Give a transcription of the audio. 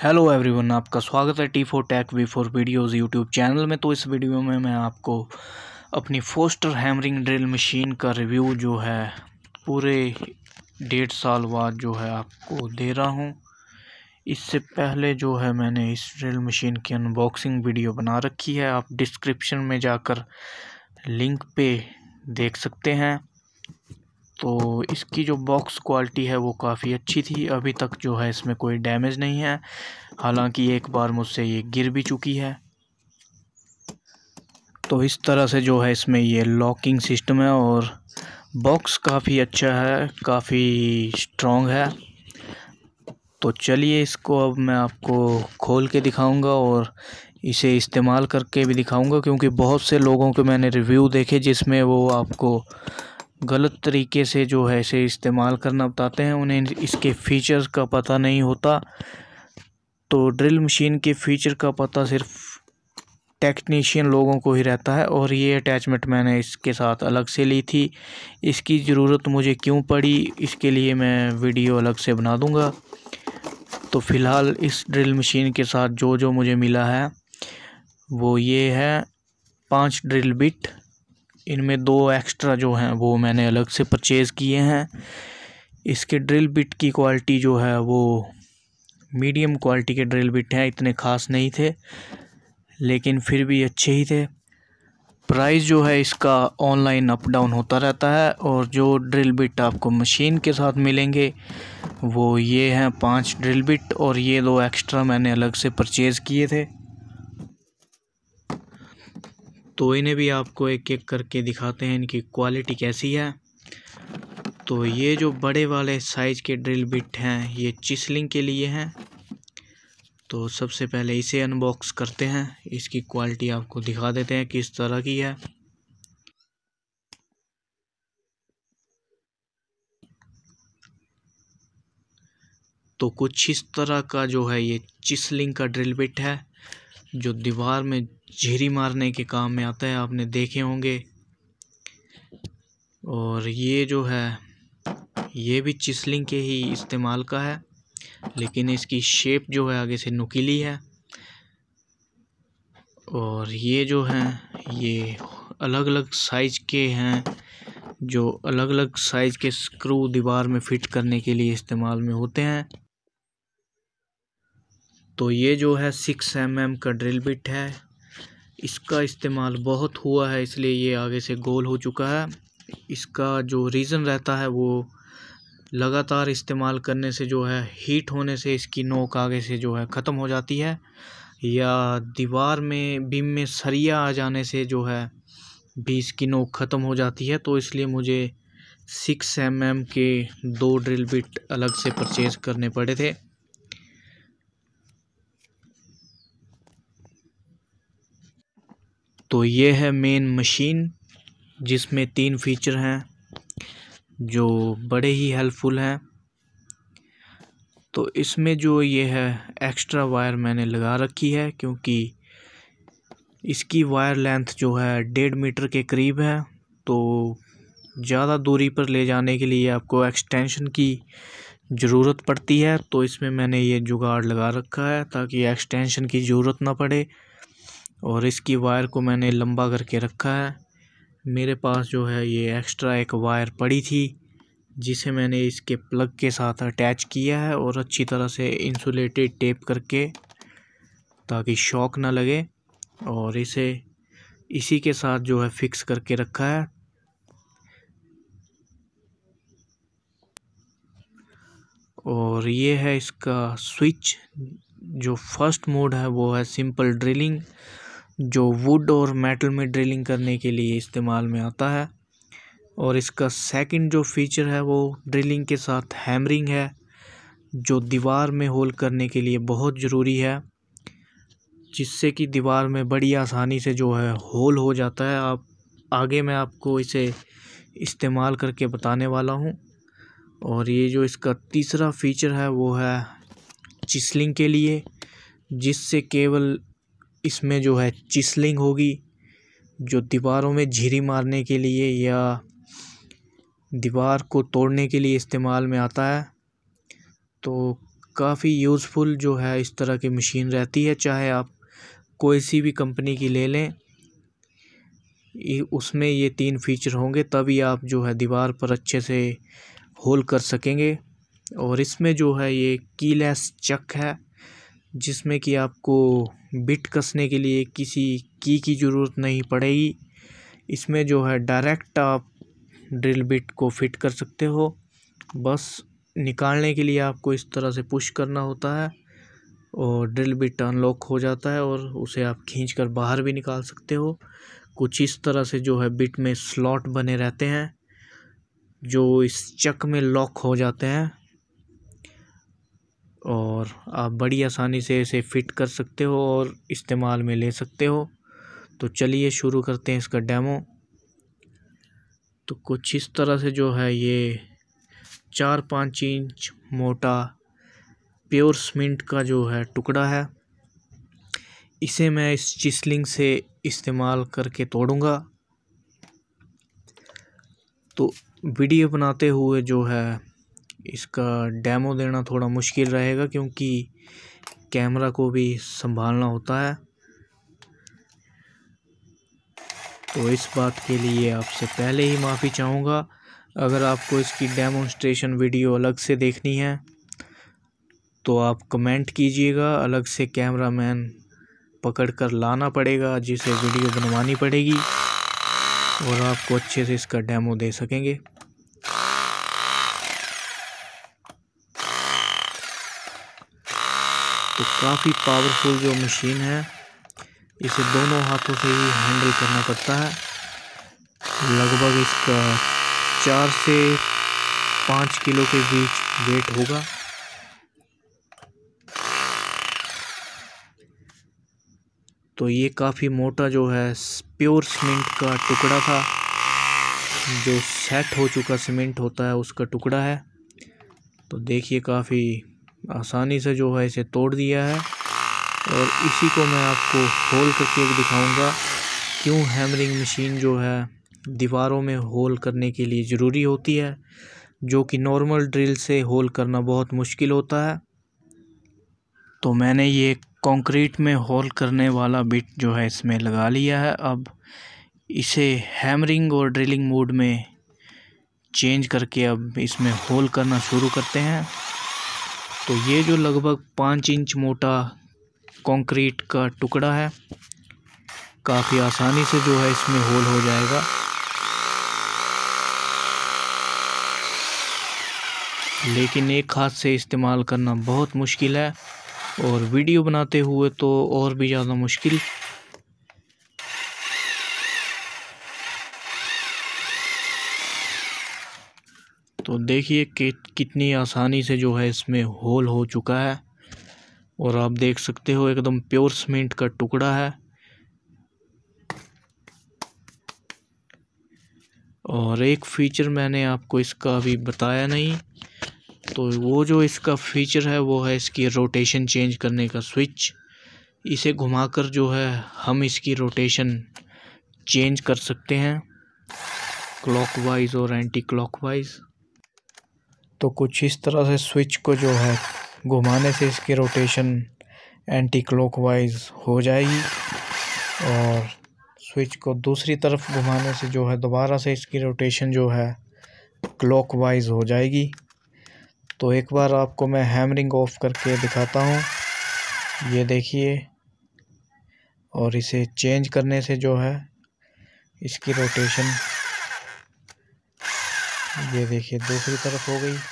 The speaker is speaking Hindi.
हेलो एवरीवन आपका स्वागत है T four tech V four videos YouTube channel में तो इस वीडियो में मैं आपको अपनी फोस्टर हैमरिंग ड्रिल मशीन का रिव्यू जो है पूरे डेढ़ साल बाद जो है आपको दे रहा हूँ इससे पहले जो है मैंने इस ड्रिल मशीन की अनबॉक्सिंग वीडियो बना रखी है आप डिस्क्रिप्शन में जाकर लिंक पे देख सकते हैं तो इसकी जो बॉक्स क्वालिटी है वो काफ़ी अच्छी थी अभी तक जो है इसमें कोई डैमेज नहीं है हालांकि एक बार मुझसे ये गिर भी चुकी है तो इस तरह से जो है इसमें ये लॉकिंग सिस्टम है और बॉक्स काफ़ी अच्छा है काफ़ी स्ट्रॉन्ग है तो चलिए इसको अब मैं आपको खोल के दिखाऊंगा और इसे इस्तेमाल करके भी दिखाऊंगा क्योंकि बहुत से लोगों के मैंने रिव्यू देखे जिसमें वो आपको गलत तरीके से जो है इसे इस्तेमाल करना बताते हैं उन्हें इसके फीचर्स का पता नहीं होता तो ड्रिल मशीन के फीचर का पता सिर्फ टेक्नीशियन लोगों को ही रहता है और ये अटैचमेंट मैंने इसके साथ अलग से ली थी इसकी ज़रूरत मुझे क्यों पड़ी इसके लिए मैं वीडियो अलग से बना दूँगा तो फ़िलहाल इस ड्रिल मशीन के साथ जो जो मुझे मिला है वो ये है पांच ड्रिल बिट इनमें दो एक्स्ट्रा जो हैं वो मैंने अलग से परचेज़ किए हैं इसके ड्रिल बिट की क्वालिटी जो है वो मीडियम क्वालिटी के ड्रिल बिट हैं इतने ख़ास नहीं थे लेकिन फिर भी अच्छे ही थे प्राइस जो है इसका ऑनलाइन अप डाउन होता रहता है और जो ड्रिल बिट आपको मशीन के साथ मिलेंगे वो ये हैं पांच ड्रिल बिट और ये दो एक्स्ट्रा मैंने अलग से परचेज़ किए थे तो इन्हें भी आपको एक एक करके दिखाते हैं इनकी क्वालिटी कैसी है तो ये जो बड़े वाले साइज़ के ड्रिल बिट हैं ये चिसलिंग के लिए हैं तो सबसे पहले इसे अनबॉक्स करते हैं इसकी क्वालिटी आपको दिखा देते हैं किस तरह की है तो कुछ इस तरह का जो है ये चिसलिंग का ड्रिल बिट है जो दीवार में झिरी मारने के काम में आता है आपने देखे होंगे और ये जो है ये भी चिसलिंग के ही इस्तेमाल का है लेकिन इसकी शेप जो है आगे से नुकीली है और ये जो हैं ये अलग अलग साइज के हैं जो अलग अलग साइज के स्क्रू दीवार में फिट करने के लिए इस्तेमाल में होते हैं तो ये जो है सिक्स एम एम का ड्रिल बिट है इसका इस्तेमाल बहुत हुआ है इसलिए ये आगे से गोल हो चुका है इसका जो रीज़न रहता है वो लगातार इस्तेमाल करने से जो है हीट होने से इसकी नोक आगे से जो है ख़त्म हो जाती है या दीवार में बीम में सरिया आ जाने से जो है भी इसकी नोक ख़त्म हो जाती है तो इसलिए मुझे सिक्स एम एम के दो ड्रिल बिट अलग से परचेज़ करने पड़े थे तो ये है मेन मशीन जिसमें तीन फीचर हैं जो बड़े ही हेल्पफुल हैं तो इसमें जो ये है एक्स्ट्रा वायर मैंने लगा रखी है क्योंकि इसकी वायर लेंथ जो है डेढ़ मीटर के करीब है तो ज़्यादा दूरी पर ले जाने के लिए आपको एक्सटेंशन की ज़रूरत पड़ती है तो इसमें मैंने ये जुगाड़ लगा रखा है ताकि एक्सटेंशन की ज़रूरत ना पड़े और इसकी वायर को मैंने लंबा करके रखा है मेरे पास जो है ये एक्स्ट्रा एक वायर पड़ी थी जिसे मैंने इसके प्लग के साथ अटैच किया है और अच्छी तरह से इंसुलेटेड टेप करके ताकि शॉक ना लगे और इसे इसी के साथ जो है फिक्स करके रखा है और ये है इसका स्विच जो फर्स्ट मोड है वो है सिंपल ड्रिलिंग जो वुड और मेटल में ड्रिलिंग करने के लिए इस्तेमाल में आता है और इसका सेकंड जो फीचर है वो ड्रिलिंग के साथ हैमरिंग है जो दीवार में होल करने के लिए बहुत ज़रूरी है जिससे कि दीवार में बड़ी आसानी से जो है होल हो जाता है आप आगे मैं आपको इसे इस्तेमाल करके बताने वाला हूँ और ये जो इसका तीसरा फीचर है वो है चिसलिंग के लिए जिससे केवल इसमें जो है चिसलिंग होगी जो दीवारों में झिरी मारने के लिए या दीवार को तोड़ने के लिए इस्तेमाल में आता है तो काफ़ी यूज़फुल जो है इस तरह की मशीन रहती है चाहे आप कोई सी भी कंपनी की ले लें उसमें ये तीन फीचर होंगे तभी आप जो है दीवार पर अच्छे से होल कर सकेंगे और इसमें जो है ये कीलेस चक है जिसमें कि आपको बिट कसने के लिए किसी की की ज़रूरत नहीं पड़ेगी इसमें जो है डायरेक्ट आप ड्रिल बिट को फिट कर सकते हो बस निकालने के लिए आपको इस तरह से पुश करना होता है और ड्रिल बिट अनलॉक हो जाता है और उसे आप खींच कर बाहर भी निकाल सकते हो कुछ इस तरह से जो है बिट में स्लॉट बने रहते हैं जो इस चक में लॉक हो जाते हैं और आप बड़ी आसानी से इसे फ़िट कर सकते हो और इस्तेमाल में ले सकते हो तो चलिए शुरू करते हैं इसका डेमो तो कुछ इस तरह से जो है ये चार पाँच इंच मोटा प्योर सीमेंट का जो है टुकड़ा है इसे मैं इस चिसलिंग से इस्तेमाल करके तोड़ूंगा तो वीडियो बनाते हुए जो है इसका डैमो देना थोड़ा मुश्किल रहेगा क्योंकि कैमरा को भी संभालना होता है तो इस बात के लिए आपसे पहले ही माफ़ी चाहूँगा अगर आपको इसकी डेमोन्स्ट्रेशन वीडियो अलग से देखनी है तो आप कमेंट कीजिएगा अलग से कैमरा मैन पकड़ कर लाना पड़ेगा जिसे वीडियो बनवानी पड़ेगी और आपको अच्छे से इसका डेमो दे सकेंगे तो काफ़ी पावरफुल जो मशीन है इसे दोनों हाथों से ही हैंडल करना पड़ता है लगभग इसका चार से पाँच किलो के बीच वेट होगा तो ये काफ़ी मोटा जो है प्योर सीमेंट का टुकड़ा था जो सेट हो चुका सीमेंट होता है उसका टुकड़ा है तो देखिए काफ़ी आसानी से जो है इसे तोड़ दिया है और इसी को मैं आपको होल करके भी दिखाऊँगा क्यों हैमरिंग मशीन जो है दीवारों में होल करने के लिए ज़रूरी होती है जो कि नॉर्मल ड्रिल से होल करना बहुत मुश्किल होता है तो मैंने ये कंक्रीट में होल करने वाला बिट जो है इसमें लगा लिया है अब इसे हैमरिंग और ड्रिलिंग मोड में चेंज करके अब इसमें होल करना शुरू करते हैं तो ये जो लगभग पाँच इंच मोटा कंक्रीट का टुकड़ा है काफ़ी आसानी से जो है इसमें होल हो जाएगा लेकिन एक हाथ से इस्तेमाल करना बहुत मुश्किल है और वीडियो बनाते हुए तो और भी ज़्यादा मुश्किल तो देखिए कि कितनी आसानी से जो है इसमें होल हो चुका है और आप देख सकते हो एकदम प्योर सीमेंट का टुकड़ा है और एक फ़ीचर मैंने आपको इसका अभी बताया नहीं तो वो जो इसका फ़ीचर है वो है इसकी रोटेशन चेंज करने का स्विच इसे घुमाकर जो है हम इसकी रोटेशन चेंज कर सकते हैं क्लॉकवाइज और एंटी क्लॉकवाइज तो कुछ इस तरह से स्विच को जो है घुमाने से इसकी रोटेशन एंटी क्लोक वाइज हो जाएगी और स्विच को दूसरी तरफ घुमाने से जो है दोबारा से इसकी रोटेशन जो है क्लोक वाइज हो जाएगी तो एक बार आपको मैं हैमरिंग ऑफ करके दिखाता हूँ ये देखिए और इसे चेंज करने से जो है इसकी रोटेशन ये देखिए दूसरी तरफ हो गई